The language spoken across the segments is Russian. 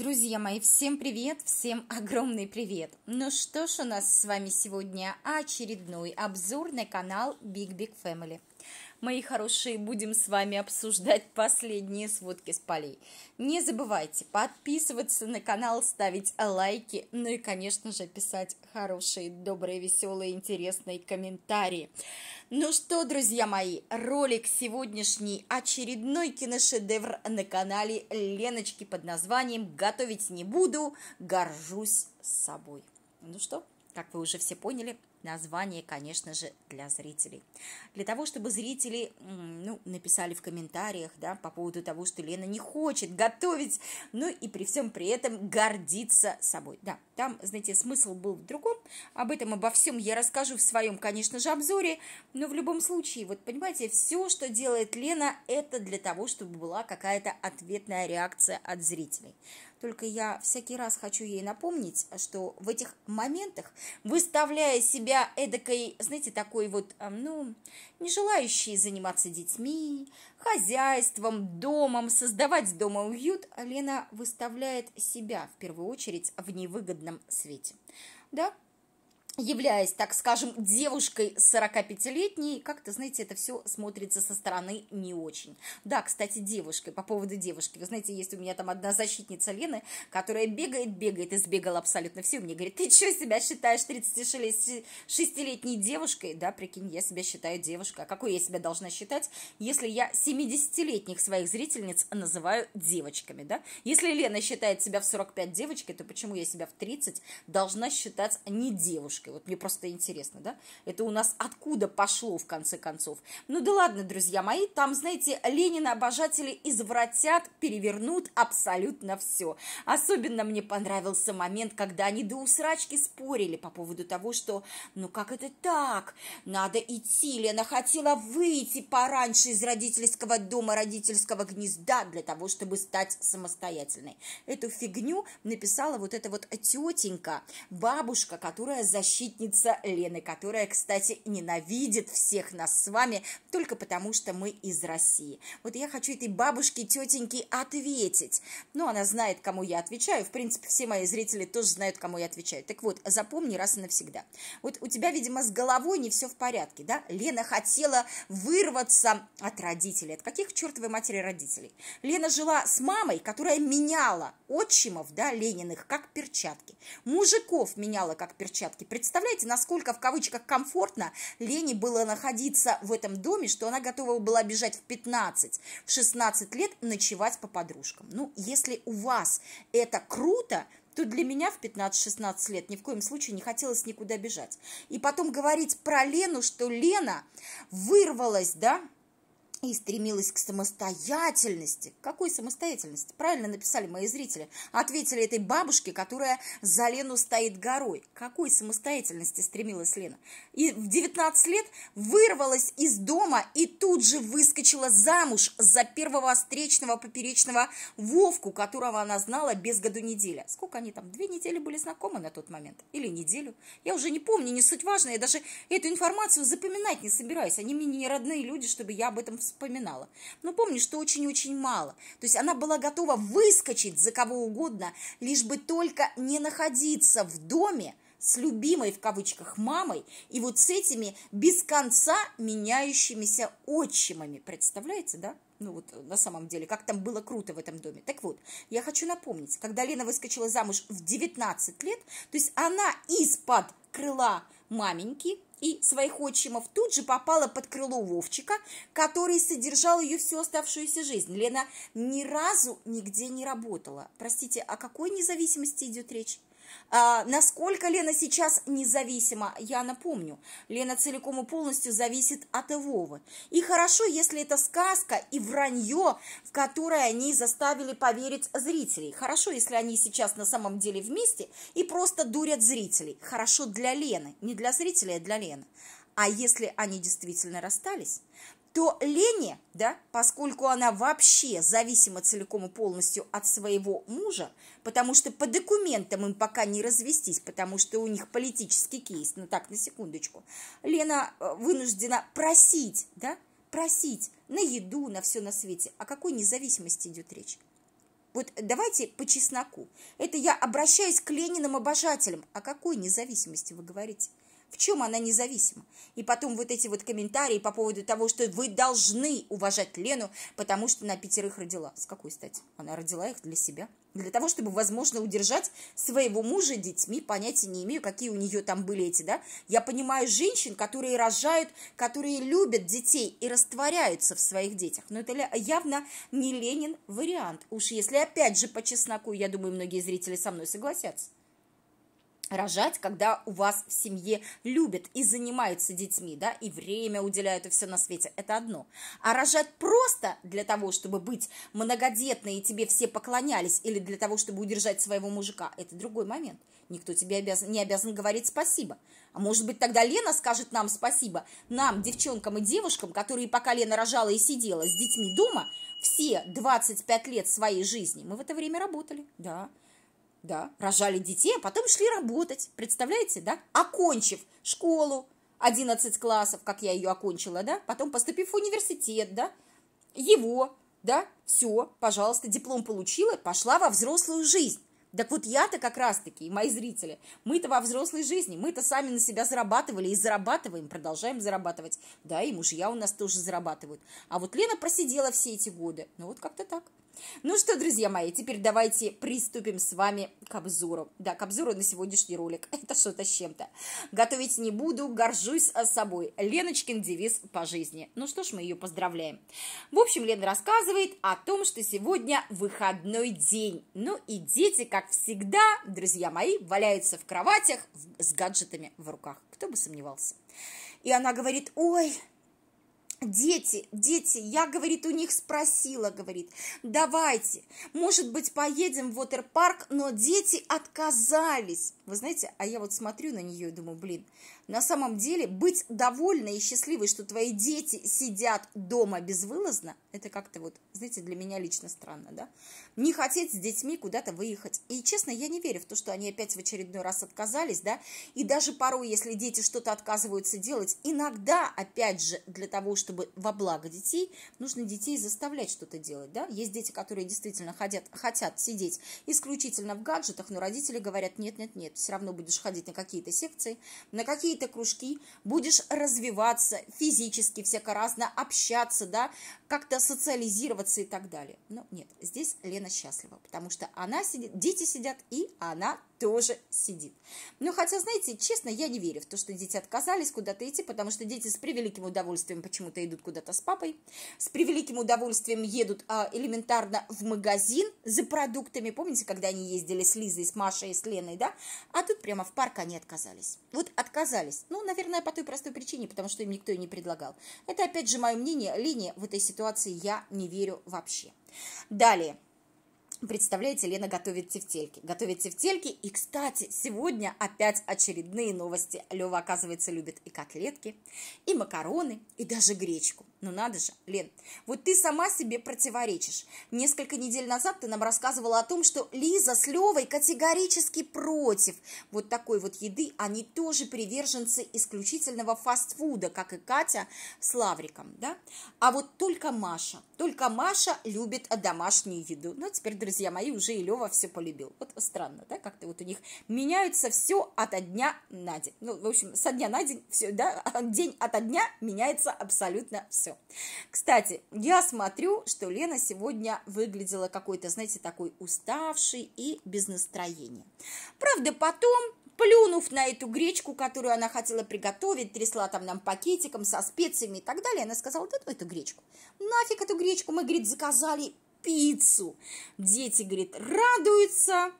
Друзья мои, всем привет, всем огромный привет! Ну что ж, у нас с вами сегодня очередной обзор на канал Big Big Family. Мои хорошие, будем с вами обсуждать последние сводки с полей. Не забывайте подписываться на канал, ставить лайки, ну и, конечно же, писать хорошие, добрые, веселые, интересные комментарии. Ну что, друзья мои, ролик сегодняшний очередной киношедевр на канале Леночки под названием «Готовить не буду, горжусь собой». Ну что, как вы уже все поняли, название, конечно же, для зрителей. Для того, чтобы зрители ну, написали в комментариях да, по поводу того, что Лена не хочет готовить, ну и при всем при этом гордиться собой. Да, там, знаете, смысл был в другом. Об этом, обо всем я расскажу в своем, конечно же, обзоре. Но в любом случае, вот понимаете, все, что делает Лена, это для того, чтобы была какая-то ответная реакция от зрителей. Только я всякий раз хочу ей напомнить, что в этих моментах, выставляя себя себя эдакой, знаете, такой вот, ну, не желающей заниматься детьми, хозяйством, домом, создавать дома уют, Лена выставляет себя в первую очередь в невыгодном свете. Да, являясь, так скажем, девушкой 45-летней, как-то, знаете, это все смотрится со стороны не очень. Да, кстати, девушкой, по поводу девушки. Вы знаете, есть у меня там одна защитница Лены, которая бегает, бегает, и сбегала абсолютно все. Мне говорит, ты что себя считаешь 36-летней девушкой? Да, прикинь, я себя считаю девушкой. А какой я себя должна считать, если я 70-летних своих зрительниц называю девочками, да? Если Лена считает себя в 45 девочкой, то почему я себя в 30 должна считать не девушкой? девушкой. Вот мне просто интересно, да? Это у нас откуда пошло, в конце концов? Ну да ладно, друзья мои, там, знаете, Ленина обожатели извратят, перевернут абсолютно все. Особенно мне понравился момент, когда они до усрачки спорили по поводу того, что, ну как это так? Надо идти, Лена хотела выйти пораньше из родительского дома, родительского гнезда для того, чтобы стать самостоятельной. Эту фигню написала вот эта вот тетенька, бабушка, которая защищает защитница Лены, которая, кстати, ненавидит всех нас с вами только потому, что мы из России. Вот я хочу этой бабушке, тетеньке ответить. Ну, она знает, кому я отвечаю. В принципе, все мои зрители тоже знают, кому я отвечаю. Так вот, запомни раз и навсегда. Вот у тебя, видимо, с головой не все в порядке, да? Лена хотела вырваться от родителей. От каких чертовой матери родителей? Лена жила с мамой, которая меняла отчимов, да, Лениных, как перчатки. Мужиков меняла, как перчатки. Представляете, насколько в кавычках комфортно Лене было находиться в этом доме, что она готова была бежать в 15, в 16 лет ночевать по подружкам. Ну, если у вас это круто, то для меня в 15-16 лет ни в коем случае не хотелось никуда бежать. И потом говорить про Лену, что Лена вырвалась, да, и стремилась к самостоятельности. Какой самостоятельности? Правильно написали мои зрители. Ответили этой бабушке, которая за Лену стоит горой. Какой самостоятельности стремилась Лена? И в 19 лет вырвалась из дома и тут же выскочила замуж за первого встречного поперечного Вовку, которого она знала без году неделя. Сколько они там? Две недели были знакомы на тот момент? Или неделю? Я уже не помню, не суть важно. Я даже эту информацию запоминать не собираюсь. Они мне не родные люди, чтобы я об этом все вспоминала. Но ну, помню, что очень-очень мало. То есть она была готова выскочить за кого угодно, лишь бы только не находиться в доме с любимой в кавычках мамой и вот с этими без конца меняющимися отчимами. Представляете, да? ну вот э, на самом деле, как там было круто в этом доме. Так вот, я хочу напомнить, когда Лена выскочила замуж в 19 лет, то есть она из-под крыла маменьки и своих отчимов тут же попала под крыло Вовчика, который содержал ее всю оставшуюся жизнь. Лена ни разу нигде не работала. Простите, о какой независимости идет речь? А, насколько Лена сейчас независима, я напомню. Лена целиком и полностью зависит от Ивовы. И хорошо, если это сказка и вранье, в которое они заставили поверить зрителей. Хорошо, если они сейчас на самом деле вместе и просто дурят зрителей. Хорошо для Лены, не для зрителей, а для Лены. А если они действительно расстались, то Лене, да, поскольку она вообще зависима целиком и полностью от своего мужа, потому что по документам им пока не развестись, потому что у них политический кейс, ну так, на секундочку, Лена э, вынуждена просить, да, просить на еду, на все на свете. О какой независимости идет речь? Вот давайте по чесноку. Это я обращаюсь к Лениным обожателям. О какой независимости вы говорите? В чем она независима? И потом вот эти вот комментарии по поводу того, что вы должны уважать Лену, потому что она пятерых родила. С какой стати? Она родила их для себя. Для того, чтобы, возможно, удержать своего мужа детьми, понятия не имею, какие у нее там были эти, да. Я понимаю женщин, которые рожают, которые любят детей и растворяются в своих детях. Но это явно не Ленин вариант. Уж если, опять же, по чесноку, я думаю, многие зрители со мной согласятся рожать, когда у вас в семье любят и занимаются детьми, да, и время уделяют, и все на свете, это одно. А рожать просто для того, чтобы быть многодетной, и тебе все поклонялись, или для того, чтобы удержать своего мужика, это другой момент. Никто тебе обязан, не обязан говорить спасибо. А может быть, тогда Лена скажет нам спасибо, нам, девчонкам и девушкам, которые пока Лена рожала и сидела с детьми дома, все 25 лет своей жизни, мы в это время работали, да, да, рожали детей, а потом шли работать, представляете, да, окончив школу, 11 классов, как я ее окончила, да, потом поступив в университет, да, его, да, все, пожалуйста, диплом получила, пошла во взрослую жизнь. Так вот я-то как раз-таки, мои зрители, мы-то во взрослой жизни, мы-то сами на себя зарабатывали и зарабатываем, продолжаем зарабатывать. Да, и мужья у нас тоже зарабатывают. А вот Лена просидела все эти годы. Ну вот как-то так. Ну что, друзья мои, теперь давайте приступим с вами к обзору. Да, к обзору на сегодняшний ролик. Это что-то с чем-то. Готовить не буду, горжусь собой. Леночкин девиз по жизни. Ну что ж, мы ее поздравляем. В общем, Лена рассказывает о том, что сегодня выходной день. Ну и дети, как всегда, друзья мои, валяются в кроватях с гаджетами в руках. Кто бы сомневался. И она говорит, ой, Дети, дети, я, говорит, у них спросила, говорит, давайте, может быть, поедем в Вотерпарк, но дети отказались. Вы знаете, а я вот смотрю на нее и думаю, блин, на самом деле быть довольной и счастливой, что твои дети сидят дома безвылазно, это как-то вот, знаете, для меня лично странно, да? Не хотеть с детьми куда-то выехать. И, честно, я не верю в то, что они опять в очередной раз отказались, да? И даже порой, если дети что-то отказываются делать, иногда, опять же, для того, чтобы во благо детей, нужно детей заставлять что-то делать, да? Есть дети, которые действительно хотят, хотят сидеть исключительно в гаджетах, но родители говорят, нет-нет-нет, все равно будешь ходить на какие-то секции, на какие какие-то кружки, будешь развиваться физически всяко разно общаться, да, как-то социализироваться и так далее. Но нет, здесь Лена счастлива, потому что она сидит, дети сидят, и она тоже сидит. но ну, хотя, знаете, честно, я не верю в то, что дети отказались куда-то идти, потому что дети с превеликим удовольствием почему-то идут куда-то с папой, с превеликим удовольствием едут а, элементарно в магазин за продуктами. Помните, когда они ездили с Лизой, с Машей, с Леной, да? А тут прямо в парк они отказались. Вот отказались остались. Ну, наверное, по той простой причине, потому что им никто и не предлагал. Это, опять же, мое мнение, линия в этой ситуации я не верю вообще. Далее. Представляете, Лена готовит тефтельки. Готовит тефтельки. И, кстати, сегодня опять очередные новости. Лева, оказывается, любит и котлетки, и макароны, и даже гречку. Ну надо же, Лен, вот ты сама себе противоречишь. Несколько недель назад ты нам рассказывала о том, что Лиза с Левой категорически против вот такой вот еды. Они тоже приверженцы исключительного фастфуда, как и Катя с Лавриком, да? А вот только Маша, только Маша любит домашнюю еду. Ну, а теперь, друзья, друзья мои, уже и Лева все полюбил. Вот странно, да, как-то вот у них меняются все от дня на день. Ну, в общем, со дня на день все, да, день от дня меняется абсолютно все. Кстати, я смотрю, что Лена сегодня выглядела какой-то, знаете, такой уставший и без настроения. Правда, потом плюнув на эту гречку, которую она хотела приготовить, трясла там нам пакетиком со специями и так далее, она сказала, да ну эту гречку, нафиг эту гречку, мы, говорит, заказали пиццу. Дети, говорит, радуются.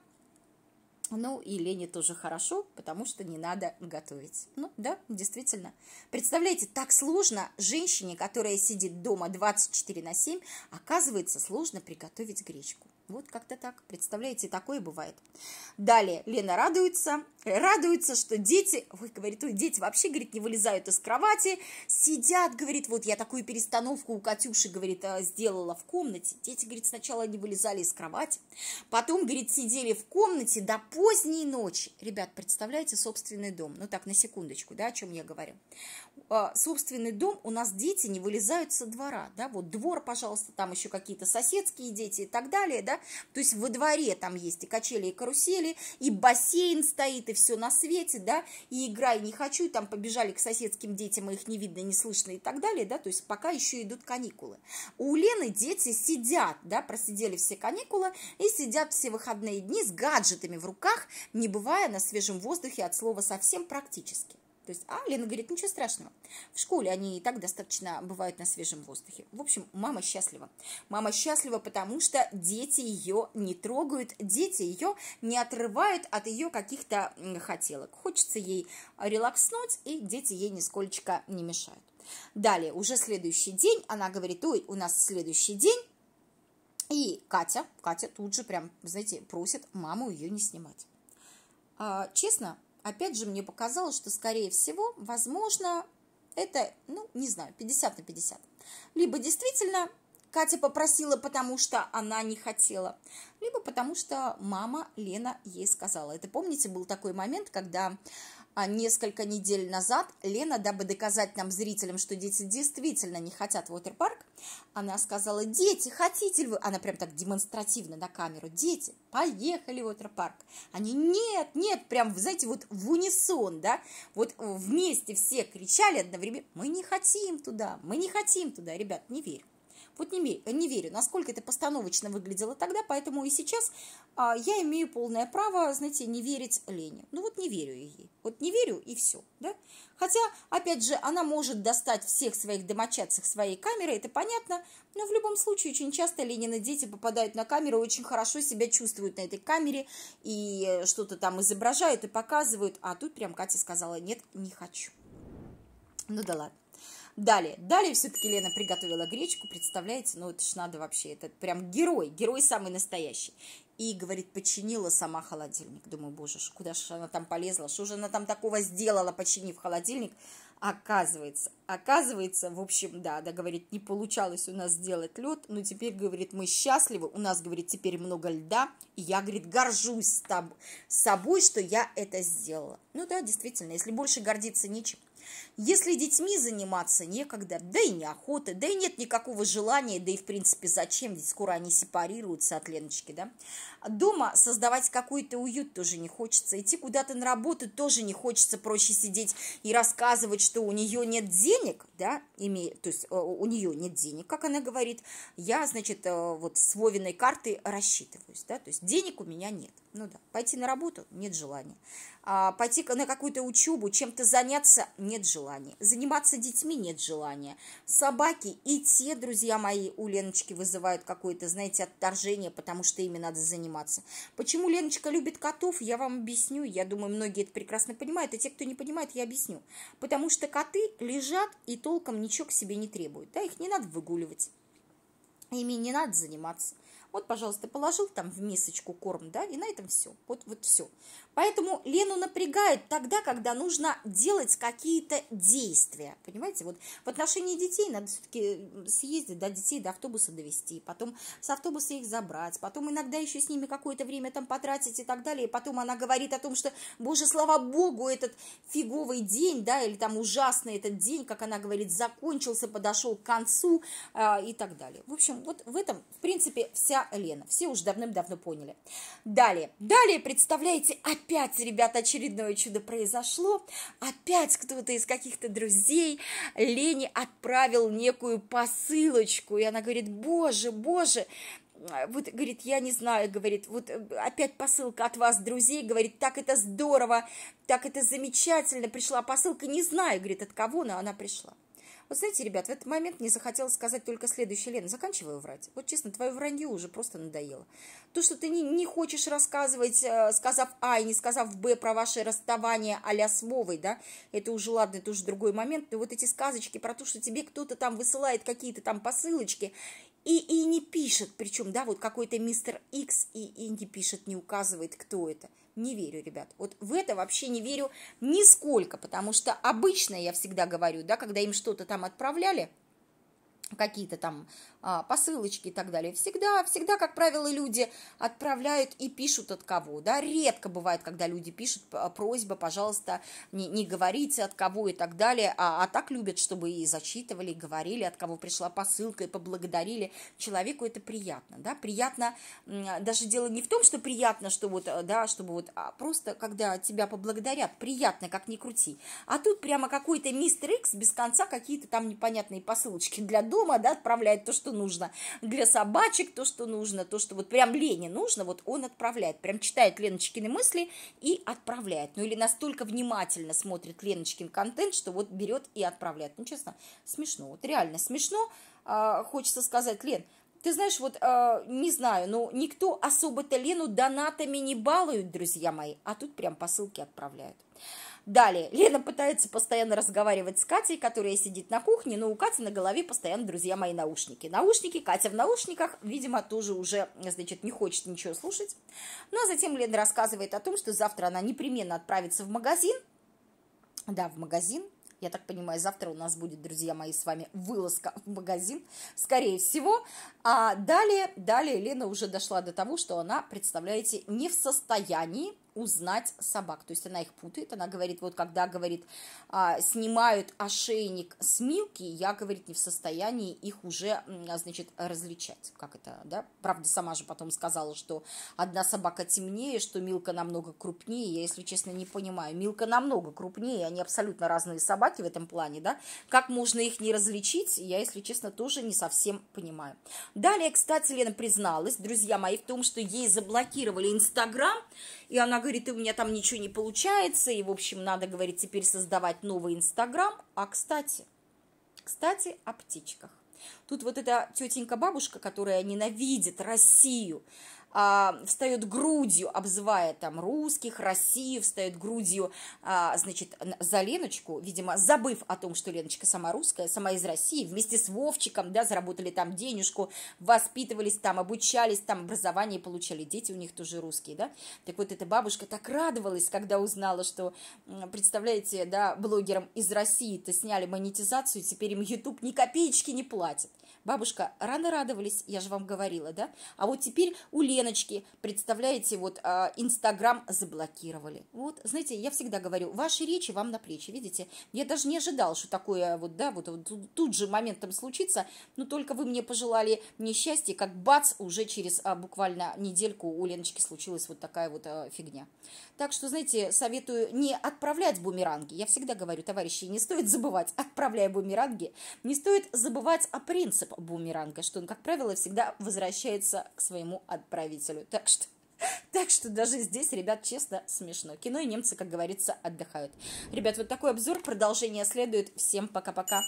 Ну, и Лене тоже хорошо, потому что не надо готовить. Ну, да, действительно. Представляете, так сложно женщине, которая сидит дома 24 на 7, оказывается, сложно приготовить гречку. Вот как-то так. Представляете, такое бывает. Далее Лена радуется, радуется, что дети, ой, говорит, ой, дети вообще, говорит, не вылезают из кровати, сидят, говорит, вот я такую перестановку у Катюши, говорит, э, сделала в комнате. Дети, говорит, сначала не вылезали из кровати, потом, говорит, сидели в комнате до поздней ночи. Ребят, представляете, собственный дом. Ну так, на секундочку, да, о чем я говорю. Э, собственный дом, у нас дети не вылезают со двора, да, вот двор, пожалуйста, там еще какие-то соседские дети и так далее, да, то есть во дворе там есть и качели, и карусели, и бассейн стоит, и все на свете, да, и играй не хочу, и там побежали к соседским детям, и а их не видно, не слышно и так далее, да, то есть пока еще идут каникулы. У Лены дети сидят, да, просидели все каникулы и сидят все выходные дни с гаджетами в руках, не бывая на свежем воздухе от слова совсем практически. То есть, а Лена говорит, ничего страшного. В школе они и так достаточно бывают на свежем воздухе. В общем, мама счастлива. Мама счастлива, потому что дети ее не трогают, дети ее не отрывают от ее каких-то хотелок. Хочется ей релакснуть, и дети ей нисколько не мешают. Далее, уже следующий день, она говорит, ой, у нас следующий день, и Катя, Катя тут же прям, знаете, просит маму ее не снимать. А, честно, Опять же, мне показалось, что, скорее всего, возможно, это, ну, не знаю, 50 на 50. Либо действительно Катя попросила, потому что она не хотела, либо потому что мама Лена ей сказала. Это, помните, был такой момент, когда а несколько недель назад Лена, дабы доказать нам, зрителям, что дети действительно не хотят в Уотерпарк, она сказала, дети, хотите ли вы? Она прям так демонстративно на камеру, дети, поехали в Уотерпарк. Они, нет, нет, прям, знаете, вот в унисон, да, вот вместе все кричали одновременно, мы не хотим туда, мы не хотим туда, ребят, не верь. Вот не, не верю, насколько это постановочно выглядело тогда, поэтому и сейчас а, я имею полное право, знаете, не верить Лене. Ну вот не верю ей. Вот не верю и все. Да? Хотя, опять же, она может достать всех своих домочадцев своей камерой, это понятно, но в любом случае очень часто Ленины дети попадают на камеру, очень хорошо себя чувствуют на этой камере и э, что-то там изображают и показывают, а тут прям Катя сказала, нет, не хочу. Ну да ладно. Далее, далее все-таки Лена приготовила гречку, представляете, ну это ж надо вообще, это прям герой, герой самый настоящий. И, говорит, починила сама холодильник. Думаю, боже, ж, куда же она там полезла, что же она там такого сделала, починив холодильник. Оказывается, Оказывается, в общем, да, да, говорит, не получалось у нас сделать лед, но теперь, говорит, мы счастливы, у нас, говорит, теперь много льда, и я, говорит, горжусь с собой, что я это сделала. Ну да, действительно, если больше гордиться нечем. Если детьми заниматься некогда, да и неохота, да и нет никакого желания, да и в принципе зачем, ведь скоро они сепарируются от Леночки, да? Дома создавать какой-то уют тоже не хочется, идти куда-то на работу тоже не хочется, проще сидеть и рассказывать, что у нее нет денег, денег, да, име, то есть э, у нее нет денег, как она говорит, я, значит, э, вот с Вовиной карты рассчитываюсь, да, то есть денег у меня нет. Ну да, пойти на работу нет желания. А, пойти на какую-то учебу, чем-то заняться нет желания. Заниматься детьми нет желания. Собаки и те, друзья мои, у Леночки вызывают какое-то, знаете, отторжение, потому что ими надо заниматься. Почему Леночка любит котов, я вам объясню. Я думаю, многие это прекрасно понимают, а те, кто не понимает, я объясню. Потому что коты лежат и толком ничего к себе не требуют. Да, их не надо выгуливать. Ими не надо заниматься. Вот, пожалуйста, положил там в мисочку корм, да, и на этом все. Вот, вот все. Поэтому Лену напрягает тогда, когда нужно делать какие-то действия. Понимаете, вот в отношении детей надо все-таки съездить, до да, детей до автобуса довести, потом с автобуса их забрать, потом иногда еще с ними какое-то время там потратить и так далее. И потом она говорит о том, что, боже, слава богу, этот фиговый день, да, или там ужасный этот день, как она говорит, закончился, подошел к концу э, и так далее. В общем, вот в этом, в принципе, вся Лена. Все уже давным-давно поняли. Далее. Далее, представляете, опять опять, ребята, очередное чудо произошло, опять кто-то из каких-то друзей Лене отправил некую посылочку, и она говорит, боже, боже, вот, говорит, я не знаю, говорит, вот э, опять посылка от вас, друзей, говорит, так это здорово, так это замечательно, пришла посылка, не знаю, говорит, от кого, но она пришла. Вот знаете, ребят, в этот момент мне захотелось сказать только следующее, Лена, заканчиваю врать. Вот честно, твое вранье уже просто надоело. То, что ты не, не хочешь рассказывать, э, сказав А и не сказав Б про ваше расставание а-ля с Вовой, да, это уже, ладно, это уже другой момент, но вот эти сказочки про то, что тебе кто-то там высылает какие-то там посылочки, и, и не пишет, причем, да, вот какой-то мистер Икс и, и не пишет, не указывает, кто это – не верю, ребят. Вот в это вообще не верю нисколько, потому что обычно я всегда говорю, да, когда им что-то там отправляли, какие-то там а, посылочки и так далее. Всегда, всегда, как правило, люди отправляют и пишут от кого, да, редко бывает, когда люди пишут а, просьба, пожалуйста, не, не говорите от кого и так далее, а, а так любят, чтобы и зачитывали, и говорили, от кого пришла посылка, и поблагодарили. Человеку это приятно, да, приятно, даже дело не в том, что приятно, что вот, а, да, чтобы вот, а просто когда тебя поблагодарят, приятно, как ни крути, а тут прямо какой-то мистер Икс без конца какие-то там непонятные посылочки для дома, дома, да, отправляет то, что нужно, для собачек то, что нужно, то, что вот прям Лене нужно, вот он отправляет, прям читает Леночкины мысли и отправляет, ну или настолько внимательно смотрит Леночкин контент, что вот берет и отправляет, ну честно, смешно, вот реально смешно, а, хочется сказать, Лен, ты знаешь, вот э, не знаю, но ну, никто особо-то Лену донатами не балует, друзья мои, а тут прям посылки отправляют. Далее, Лена пытается постоянно разговаривать с Катей, которая сидит на кухне, но у Кати на голове постоянно, друзья мои, наушники. Наушники, Катя в наушниках, видимо, тоже уже, значит, не хочет ничего слушать. Ну, а затем Лена рассказывает о том, что завтра она непременно отправится в магазин, да, в магазин, я так понимаю, завтра у нас будет, друзья мои, с вами вылазка в магазин, скорее всего. А далее, далее Лена уже дошла до того, что она, представляете, не в состоянии узнать собак. То есть она их путает, она говорит, вот когда, говорит, а, снимают ошейник с Милки, я, говорит, не в состоянии их уже, а, значит, различать. Как это, да? Правда, сама же потом сказала, что одна собака темнее, что Милка намного крупнее. Я, если честно, не понимаю. Милка намного крупнее, они абсолютно разные собаки в этом плане, да? Как можно их не различить, я, если честно, тоже не совсем понимаю. Далее, кстати, Лена призналась, друзья мои, в том, что ей заблокировали Инстаграм, и она говорит, и у меня там ничего не получается, и, в общем, надо, говорит, теперь создавать новый Инстаграм. А, кстати, кстати, о птичках. Тут вот эта тетенька-бабушка, которая ненавидит Россию, э, а, встает грудью, обзывая там русских, Россию, встает грудью, э, значит, за Леночку, видимо, забыв о том, что Леночка сама русская, сама из России, вместе с Вовчиком, да, заработали там денежку, воспитывались там, обучались там, образование получали, дети у них тоже русские, да. Так вот, эта бабушка так радовалась, когда узнала, что, представляете, да, блогерам из России-то сняли монетизацию, теперь им YouTube ни копеечки не платит. Бабушка, рано радовались, я же вам говорила, да? А вот теперь у Леночки, представляете, вот а, Инстаграм заблокировали. Вот, знаете, я всегда говорю, ваши речи вам на плечи, видите? Я даже не ожидал, что такое вот, да, вот, вот тут же моментом случится, но только вы мне пожелали несчастья, как бац, уже через а, буквально недельку у Леночки случилась вот такая вот а, фигня. Так что, знаете, советую не отправлять бумеранги. Я всегда говорю, товарищи, не стоит забывать, отправляя бумеранги, не стоит забывать о принципе принцип бумеранга, что он, как правило, всегда возвращается к своему отправителю. Так что так что даже здесь, ребят, честно смешно. Кино и немцы, как говорится, отдыхают. Ребят, вот такой обзор. Продолжение следует. Всем пока-пока.